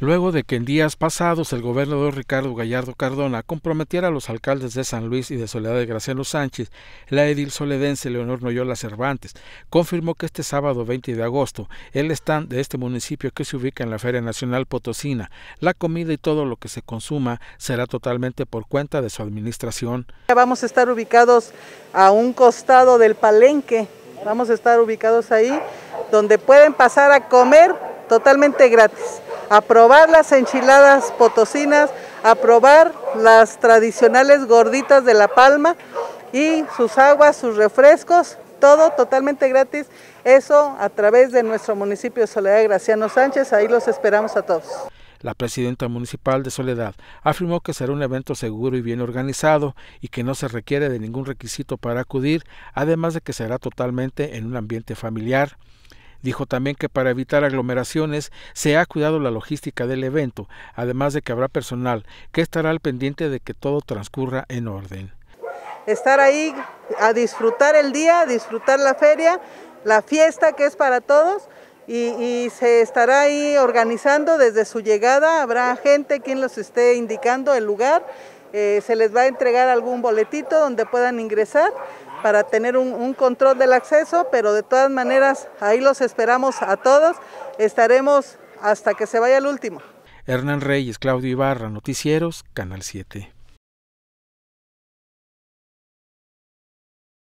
luego de que en días pasados el gobernador Ricardo Gallardo Cardona comprometiera a los alcaldes de San Luis y de Soledad de Graciano Sánchez, la edil soledense Leonor Noyola Cervantes confirmó que este sábado 20 de agosto el stand de este municipio que se ubica en la Feria Nacional Potosina, la comida y todo lo que se consuma será totalmente por cuenta de su administración. Vamos a estar ubicados a un costado del palenque, vamos a estar ubicados ahí donde pueden pasar a comer totalmente gratis. aprobar las enchiladas potosinas, aprobar las tradicionales gorditas de La Palma y sus aguas, sus refrescos, todo totalmente gratis. Eso a través de nuestro municipio de Soledad Graciano Sánchez, ahí los esperamos a todos. La presidenta municipal de Soledad afirmó que será un evento seguro y bien organizado y que no se requiere de ningún requisito para acudir, además de que será totalmente en un ambiente familiar. Dijo también que para evitar aglomeraciones se ha cuidado la logística del evento, además de que habrá personal que estará al pendiente de que todo transcurra en orden. Estar ahí a disfrutar el día, a disfrutar la feria, la fiesta que es para todos. Y, se estará ahí organizando desde su llegada, habrá gente quien los esté indicando el lugar, eh, se les va a entregar algún boletito donde puedan ingresar para tener un, control del acceso, pero de todas maneras ahí los esperamos a todos, estaremos hasta que se vaya el último. Hernán Reyes, Claudio Ibarra, Noticieros, Canal 7.